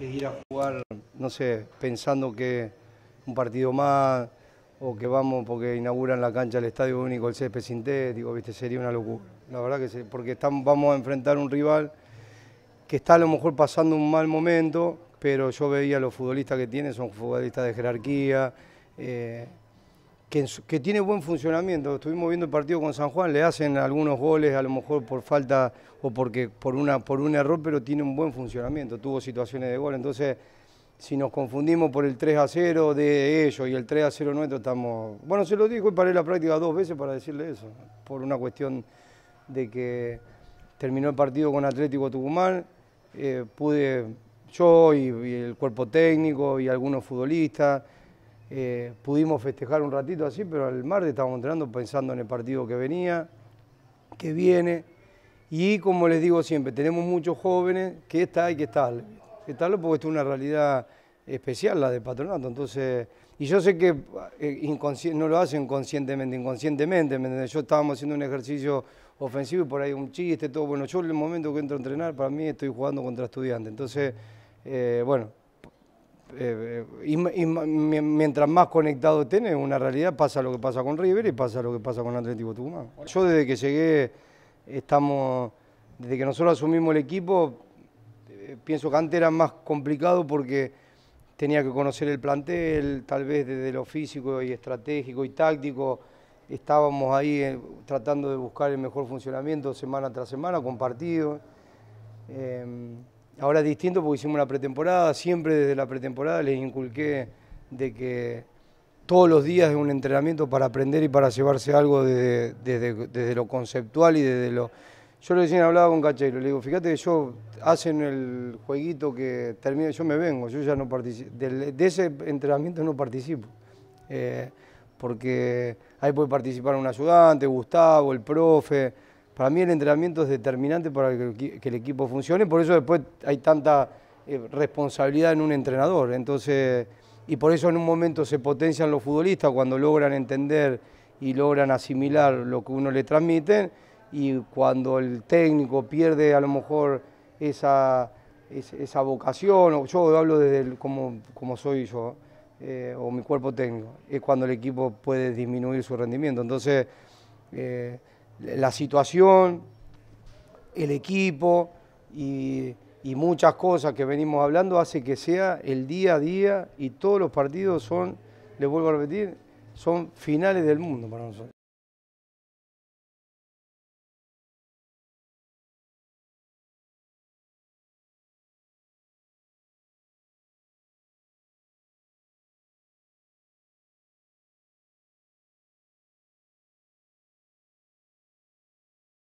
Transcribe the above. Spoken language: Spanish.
ir a jugar, no sé, pensando que un partido más o que vamos porque inauguran la cancha del Estadio Único, el césped sintético, viste, sería una locura. La verdad que sí, porque vamos a enfrentar un rival que está a lo mejor pasando un mal momento, pero yo veía los futbolistas que tiene, son futbolistas de jerarquía, eh, que, tiene buen funcionamiento. Estuvimos viendo el partido con San Juan, le hacen algunos goles, a lo mejor por falta o porque por, una, por un error, pero tiene un buen funcionamiento, tuvo situaciones de gol. Entonces, si nos confundimos por el 3 a 0 de ellos y el 3 a 0 nuestro, estamos. Bueno, se lo dijo y paré la práctica dos veces para decirle eso, por una cuestión de que terminó el partido con Atlético Tucumán, eh, pude yo y el cuerpo técnico y algunos futbolistas. Eh, pudimos festejar un ratito así, pero el martes estábamos entrenando pensando en el partido que venía, que viene. Y como les digo siempre, tenemos muchos jóvenes que está ahí que está. porque esto es una realidad especial, la de patronato. Entonces, y yo sé que eh, no lo hacen conscientemente, inconscientemente. yo estábamos haciendo un ejercicio ofensivo y por ahí un chiste, todo. Bueno, yo en el momento que entro a entrenar, para mí estoy jugando contra estudiantes. Entonces, eh, bueno, eh, y, mientras más conectado tiene una realidad, pasa lo que pasa con River y pasa lo que pasa con Atlético Tucumán. Yo desde que llegué, estamos, desde que nosotros asumimos el equipo, eh, pienso que antes era más complicado porque tenía que conocer el plantel, tal vez desde lo físico y estratégico y táctico, estábamos ahí eh, tratando de buscar el mejor funcionamiento semana tras semana, compartido. partidos em, Ahora es distinto porque hicimos la pretemporada, siempre desde la pretemporada les inculqué de que todos los días es un entrenamiento para aprender y para llevarse algo desde, lo conceptual y desde lo... Yo recién hablaba con Cachero, le digo, fíjate que yo hacen el jueguito que termina, yo me vengo, yo ya no participo, de, ese entrenamiento no participo, eh, porque ahí puede participar un ayudante, Gustavo, el profe, para mí el entrenamiento es determinante para que, el equipo funcione, por eso después hay tanta eh, responsabilidad en un entrenador. Entonces, y por eso en un momento se potencian los futbolistas cuando logran entender y logran asimilar lo que uno le transmite y cuando el técnico pierde a lo mejor esa, esa vocación, o yo hablo desde como, como soy yo, eh, o mi cuerpo técnico, es cuando el equipo puede disminuir su rendimiento. Entonces, eh, la situación, el equipo y, muchas cosas que venimos hablando hace que sea el día a día y todos los partidos son, les vuelvo a repetir, son finales del mundo para nosotros.